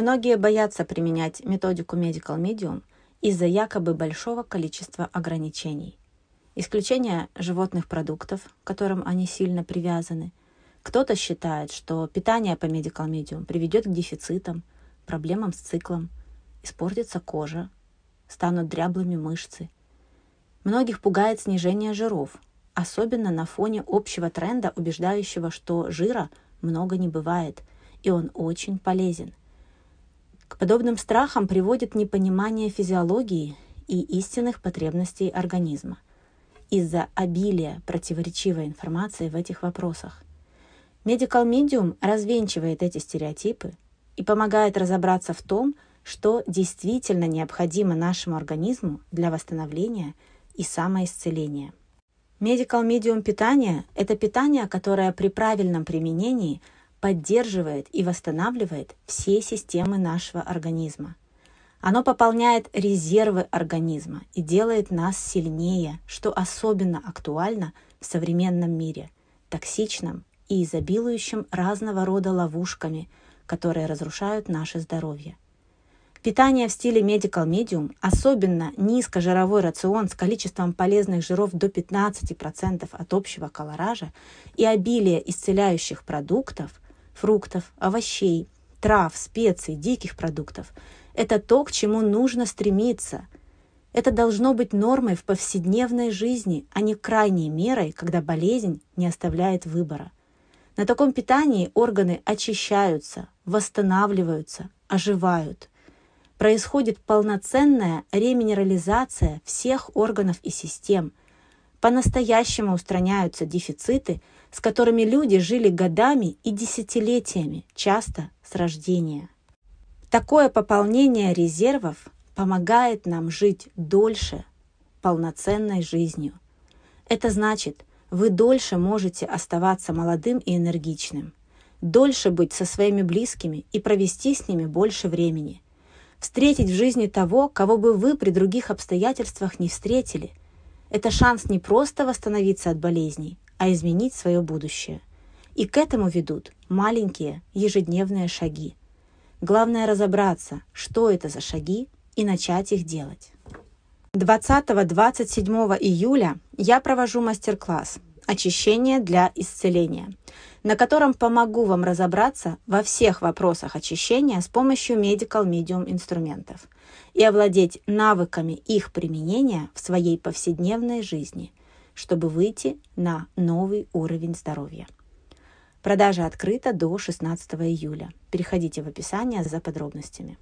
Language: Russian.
Многие боятся применять методику Medical Medium из-за якобы большого количества ограничений. Исключение животных продуктов, к которым они сильно привязаны. Кто-то считает, что питание по Medical Medium приведет к дефицитам, проблемам с циклом, испортится кожа, станут дряблыми мышцы. Многих пугает снижение жиров, особенно на фоне общего тренда, убеждающего, что жира много не бывает, и он очень полезен – подобным страхам приводит непонимание физиологии и истинных потребностей организма из-за обилия противоречивой информации в этих вопросах. Medical Medium развенчивает эти стереотипы и помогает разобраться в том, что действительно необходимо нашему организму для восстановления и самоисцеления. Medical Medium питания это питание, которое при правильном применении – поддерживает и восстанавливает все системы нашего организма. Оно пополняет резервы организма и делает нас сильнее, что особенно актуально в современном мире, токсичном и изобилующем разного рода ловушками, которые разрушают наше здоровье. Питание в стиле Medical Medium, особенно низкожировой рацион с количеством полезных жиров до 15% от общего колоража и обилие исцеляющих продуктов – фруктов, овощей, трав, специй, диких продуктов. Это то, к чему нужно стремиться. Это должно быть нормой в повседневной жизни, а не крайней мерой, когда болезнь не оставляет выбора. На таком питании органы очищаются, восстанавливаются, оживают. Происходит полноценная реминерализация всех органов и систем – по-настоящему устраняются дефициты, с которыми люди жили годами и десятилетиями, часто с рождения. Такое пополнение резервов помогает нам жить дольше, полноценной жизнью. Это значит, вы дольше можете оставаться молодым и энергичным, дольше быть со своими близкими и провести с ними больше времени, встретить в жизни того, кого бы вы при других обстоятельствах не встретили, это шанс не просто восстановиться от болезней, а изменить свое будущее. И к этому ведут маленькие ежедневные шаги. Главное разобраться, что это за шаги, и начать их делать. 20-27 июля я провожу мастер-класс «Очищение для исцеления» на котором помогу вам разобраться во всех вопросах очищения с помощью Medical Medium инструментов и овладеть навыками их применения в своей повседневной жизни, чтобы выйти на новый уровень здоровья. Продажа открыта до 16 июля. Переходите в описание за подробностями.